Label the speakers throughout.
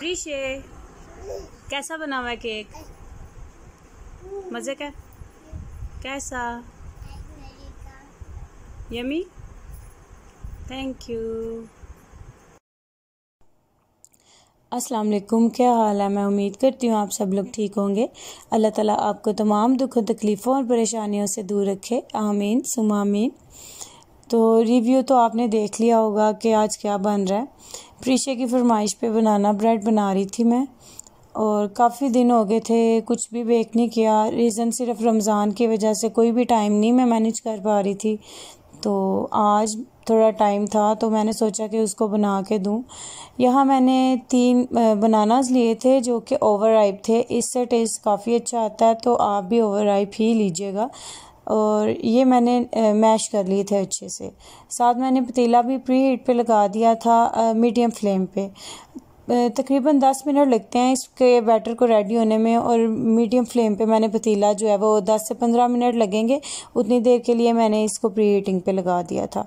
Speaker 1: प्रीशे कैसा बना हुआ है केक मज़े का कैसा यमी थैंक यू अस्सलाम वालेकुम क्या हाल है मैं उम्मीद करती हूँ आप सब लोग ठीक होंगे अल्लाह ताला आपको तमाम दुखों तकलीफ़ों और परेशानियों से दूर रखे आमीन सुमामीन तो रिव्यू तो आपने देख लिया होगा कि आज क्या बन रहा है प्रीशे की फरमाइश पे बनाना ब्रेड बना रही थी मैं और काफ़ी दिन हो गए थे कुछ भी बेक नहीं किया रीज़न सिर्फ रमज़ान की वजह से कोई भी टाइम नहीं मैं मैनेज कर पा रही थी तो आज थोड़ा टाइम था तो मैंने सोचा कि उसको बना के दूँ यहाँ मैंने तीन बनानाज लिए थे जो कि ओवर राइप थे इससे टेस्ट काफ़ी अच्छा आता है तो आप भी ओवर राइप ही लीजिएगा और ये मैंने मैश कर लिए थे अच्छे से साथ मैंने पतीला भी प्री हीट पर लगा दिया था मीडियम फ्लेम पे तकरीबन दस मिनट लगते हैं इसके बैटर को रेडी होने में और मीडियम फ्लेम पे मैंने पतीला जो है वो दस से पंद्रह मिनट लगेंगे उतनी देर के लिए मैंने इसको प्री हीटिंग पे लगा दिया था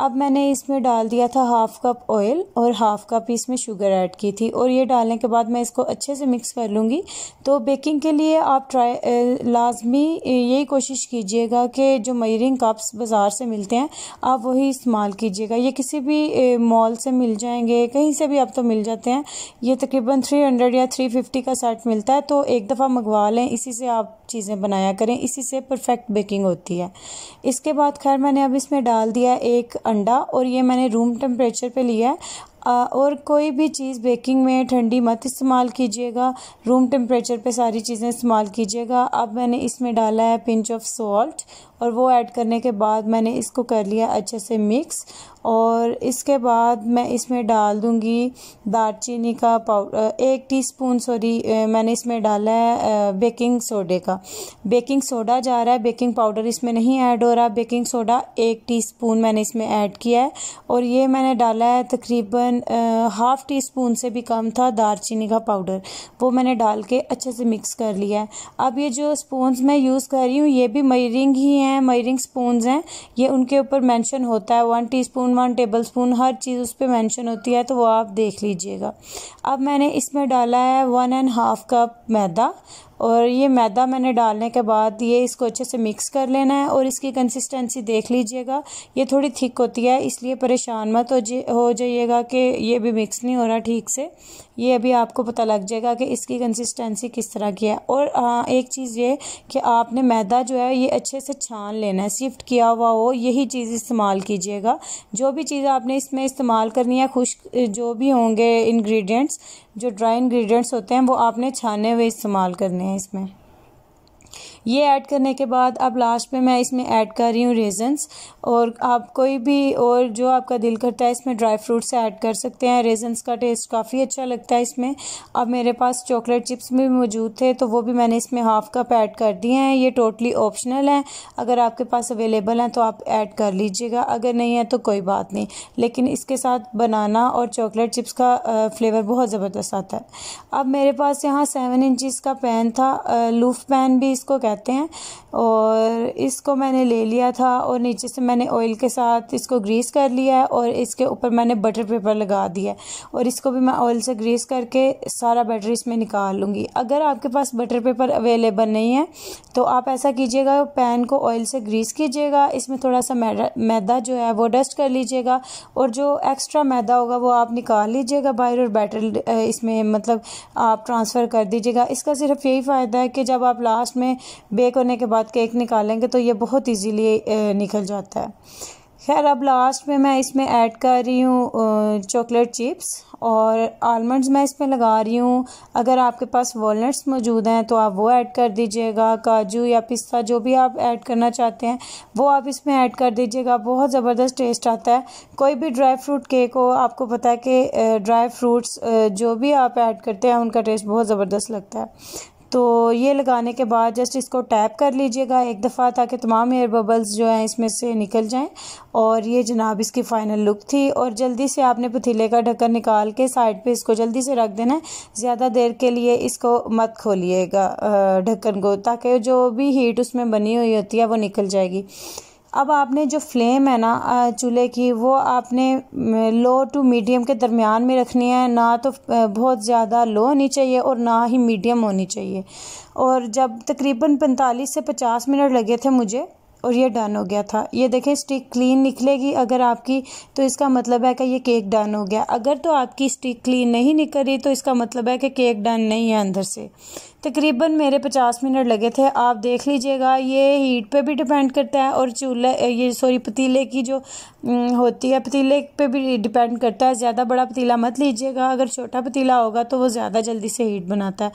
Speaker 1: अब मैंने इसमें डाल दिया था हाफ़ कप ऑयल और हाफ़ कप इसमें शुगर ऐड की थी और ये डालने के बाद मैं इसको अच्छे से मिक्स कर लूँगी तो बेकिंग के लिए आप ट्राई लाजमी यही कोशिश कीजिएगा कि जो मयरिंग कप्स बाज़ार से मिलते हैं आप वही इस्तेमाल कीजिएगा ये किसी भी मॉल से मिल जाएंगे कहीं से भी आप तो मिल जाते हैं ये तकरीबन थ्री हंड्रेड या थ्री फिफ्टी का सेट मिलता है तो एक दफ़ा मंगवा लें इसी से आप चीज़ें बनाया करें इसी से परफेक्ट बेकिंग होती है इसके बाद खैर मैंने अब इसमें डाल दिया एक अंडा और ये मैंने रूम टेम्परेचर पे लिया है और कोई भी चीज़ बेकिंग में ठंडी मत इस्तेमाल कीजिएगा रूम टेम्परेचर पे सारी चीज़ें इस्तेमाल कीजिएगा अब मैंने इसमें डाला है पिंच ऑफ सॉल्ट और वो ऐड करने के बाद मैंने इसको कर लिया अच्छे से मिक्स और इसके बाद मैं इसमें डाल दूँगी दालचीनी का पाउडर एक टीस्पून सॉरी मैंने इसमें डाला है बेकिंग सोडे का बेकिंग सोडा जा रहा है बेकिंग पाउडर इसमें नहीं ऐड हो रहा बेकिंग सोडा एक टीस्पून मैंने इसमें ऐड किया है और ये मैंने डाला है तकरीबन हाफ़ टी स्पून से भी कम था दालचीनी का पाउडर वो मैंने डाल के अच्छे से मिक्स कर लिया है अब ये जो स्पून मैं यूज़ कर रही हूँ ये भी मयरिंग ही हैं हैं मयरिंग स्पून्स हैं ये उनके ऊपर मेंशन होता है one teaspoon spoon one table spoon हर चीज़ उस पर मैंशन होती है तो वो आप देख लीजिएगा अब मैंने इसमें डाला है वन एंड हाफ कप मैदा और ये मैदा मैंने डालने के बाद ये इसको अच्छे से मिक्स कर लेना है और इसकी कंसिस्टेंसी देख लीजिएगा ये थोड़ी थिक होती है इसलिए परेशान मत हो जाइएगा कि ये भी मिक्स नहीं हो रहा ठीक से ये अभी आपको पता लग जाएगा कि इसकी कंसिस्टेंसी किस तरह की है और आ, एक चीज़ ये कि आपने मैदा जो है ये अच्छे से छान लेना है शिफ्ट किया हुआ हो यही चीज़ इस्तेमाल कीजिएगा जो भी चीज़ आपने इसमें इस्तेमाल करनी है खुश जो भी होंगे इन्ग्रीडियंट्स जो ड्राई इंग्रेडिएंट्स होते हैं वो आपने छाने हुए इस्तेमाल करने हैं इसमें ये ऐड करने के बाद अब लास्ट में मैं इसमें ऐड कर रही हूँ रेजन्स और आप कोई भी और जो आपका दिल करता है इसमें ड्राई फ्रूट्स ऐड कर सकते हैं रेजन्स का टेस्ट काफ़ी अच्छा लगता है इसमें अब मेरे पास चॉकलेट चिप्स भी मौजूद थे तो वो भी मैंने इसमें हाफ़ कप ऐड कर दिए हैं ये टोटली ऑप्शनल हैं अगर आपके पास अवेलेबल हैं तो आप ऐड कर लीजिएगा अगर नहीं है तो कोई बात नहीं लेकिन इसके साथ बनाना और चॉकलेट चिप्स का फ्लेवर बहुत ज़बरदस्त आता है अब मेरे पास यहाँ सेवन इंचज़ का पैन था लूफ पेन भी इसको कहते जाते हैं और इसको मैंने ले लिया था और नीचे से मैंने ऑयल के साथ इसको ग्रीस कर लिया है और इसके ऊपर मैंने बटर पेपर लगा दिया है और इसको भी मैं ऑयल से ग्रीस करके सारा बैटर इसमें निकाल लूँगी अगर आपके पास बटर पेपर अवेलेबल नहीं है तो आप ऐसा कीजिएगा पैन को ऑयल से ग्रीस कीजिएगा इसमें थोड़ा सा मैदा जो है वो डस्ट कर लीजिएगा और जो एक्स्ट्रा मैदा होगा वो आप निकाल लीजिएगा बाहर और बैटर इसमें मतलब आप ट्रांसफ़र कर दीजिएगा इसका सिर्फ यही फ़ायदा है कि जब आप लास्ट में बेक होने के बाद केक निकालेंगे तो ये बहुत इजीली निकल जाता है खैर अब लास्ट में मैं इसमें ऐड कर रही हूँ चॉकलेट चिप्स और आलमंड्स मैं इसमें लगा रही हूँ अगर आपके पास वॉलट्स मौजूद हैं तो आप वो ऐड कर दीजिएगा काजू या पिस्ता जो भी आप ऐड करना चाहते हैं वो आप इसमें ऐड कर दीजिएगा बहुत ज़बरदस्त टेस्ट आता है कोई भी ड्राई फ्रूट केक हो आपको पता है कि ड्राई फ्रूट्स जो भी आप ऐड करते हैं उनका टेस्ट बहुत ज़बरदस्त लगता है तो ये लगाने के बाद जस्ट इसको टैप कर लीजिएगा एक दफ़ा ताकि तमाम एयर बबल्स जो हैं इसमें से निकल जाएं और ये जनाब इसकी फ़ाइनल लुक थी और जल्दी से आपने पथीले का ढक्कन निकाल के साइड पे इसको जल्दी से रख देना है ज़्यादा देर के लिए इसको मत खोलिएगा ढक्कन को ताकि जो भी हीट उसमें बनी हुई होती है वो निकल जाएगी अब आपने जो फ्लेम है ना चूल्हे की वो आपने लो टू मीडियम के दरमियान में रखनी है ना तो बहुत ज़्यादा लो होनी चाहिए और ना ही मीडियम होनी चाहिए और जब तकरीबन पैंतालीस से पचास मिनट लगे थे मुझे और ये डन हो गया था ये देखें स्टिक क्लीन निकलेगी अगर आपकी तो इसका मतलब है कि ये केक डन हो गया अगर तो आपकी स्टिक क्लीन नहीं निकल रही तो इसका मतलब है कि केक डन नहीं है अंदर से तकरीबन मेरे पचास मिनट लगे थे आप देख लीजिएगा ये हीट पे भी डिपेंड करता है और चूल्हे ये सॉरी पतीले की जो होती है पतीले पे भी डिपेंड करता है ज़्यादा बड़ा पतीला मत लीजिएगा अगर छोटा पतीला होगा तो वो ज़्यादा जल्दी से हीट बनाता है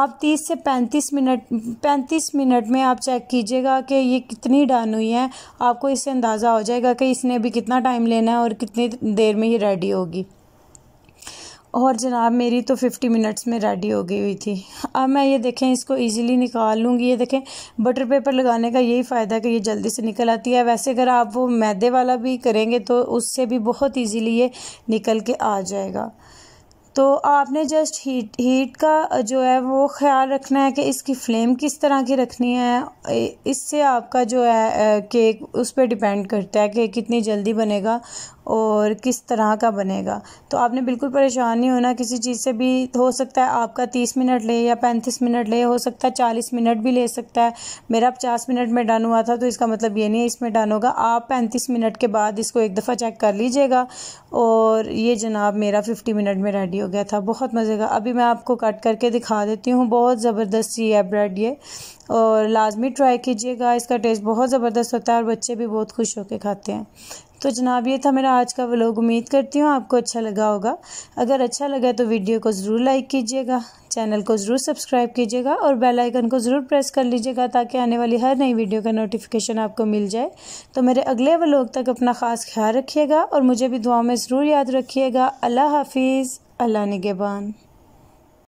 Speaker 1: आप तीस से पैंतीस मिनट पैंतीस मिनट में आप चेक कीजिएगा कि ये कितनी डन हुई है आपको इससे अंदाज़ा हो जाएगा कि इसने अभी कितना टाइम लेना है और कितनी देर में ये रेडी होगी और जनाब मेरी तो फिफ्टी मिनट्स में रेडी हो गई हुई थी अब मैं ये देखें इसको इजीली निकाल लूँगी ये देखें बटर पेपर लगाने का यही फ़ायदा है कि ये जल्दी से निकल आती है वैसे अगर आप वो मैदे वाला भी करेंगे तो उससे भी बहुत इजीली ये निकल के आ जाएगा तो आपने जस्ट हीट हीट का जो है वो ख्याल रखना है कि इसकी फ्लेम किस तरह की रखनी है इससे आपका जो है केक उस पर डिपेंड करता है कि कितनी जल्दी बनेगा और किस तरह का बनेगा तो आपने बिल्कुल परेशान नहीं होना किसी चीज़ से भी हो सकता है आपका तीस मिनट ले या पैंतीस मिनट ले हो सकता है चालीस मिनट भी ले सकता है मेरा पचास मिनट में डन हुआ था तो इसका मतलब ये नहीं है इसमें डन होगा आप पैंतीस मिनट के बाद इसको एक दफ़ा चेक कर लीजिएगा और ये जनाब मेरा फिफ्टी मिनट में रेडी हो गया था बहुत मज़े का अभी मैं आपको कट करके दिखा देती हूँ बहुत ज़बरदस्त ये है ब्रेड ये और लाजमी ट्राई कीजिएगा इसका टेस्ट बहुत ज़बरदस्त होता है और बच्चे भी बहुत खुश होकर खाते हैं तो जनाब ये था मेरा आज का व्लॉग उम्मीद करती हूँ आपको अच्छा लगा होगा अगर अच्छा लगा तो वीडियो को ज़रूर लाइक कीजिएगा चैनल को ज़रूर सब्सक्राइब कीजिएगा और बेल आइकन को ज़रूर प्रेस कर लीजिएगा ताकि आने वाली हर नई वीडियो का नोटिफिकेशन आपको मिल जाए तो मेरे अगले व्लॉग तक अपना ख़ास ख्याल रखिएगा और मुझे भी दुआ में ज़रूर याद रखिएगा अल्लाह हाफिज़ अल्लाह निगेबान